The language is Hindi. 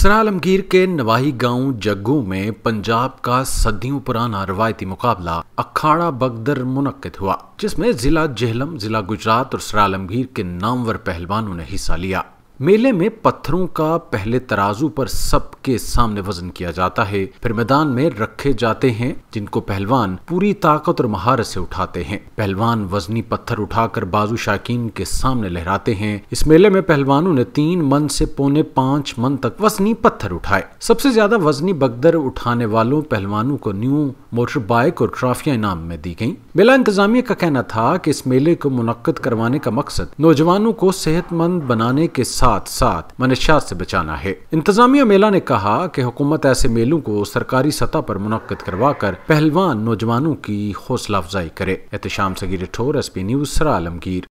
सरा आलमगीर के नवाही गांव जग्गू में पंजाब का सदियों पुराना रवायती मुकाबला अखाड़ा बगदर मुनद हुआ जिसमें जिला जेहलम जिला गुजरात और सरालमगीर आलमगीर के नामवर पहलवानों ने हिस्सा लिया मेले में पत्थरों का पहले तराजू पर सबके सामने वजन किया जाता है फिर मैदान में रखे जाते हैं जिनको पहलवान पूरी ताकत और महारत से उठाते हैं पहलवान वजनी पत्थर उठाकर बाजू शाकिन के सामने लहराते हैं इस मेले में पहलवानों ने तीन मन से पौने पाँच मन तक वजनी पत्थर उठाए सबसे ज्यादा वजनी बगदर उठाने वालों पहलवानों को न्यू मोटर बाइक और ट्राफिया इनाम में दी गयी मेला इंतजामिया का कहना था की इस मेले को मुनद करवाने का मकसद नौजवानों को सेहतमंद बनाने के साथ साथ साथ मनशात से बचाना है इंतजामिया मेला ने कहा कि हुकूमत ऐसे मेलों को सरकारी सतह पर मुनद करवा कर पहलवान नौजवानों की हौसला अफजाई करे एहतम सगीर ठोर एस पी न्यूज सरा आलमगीर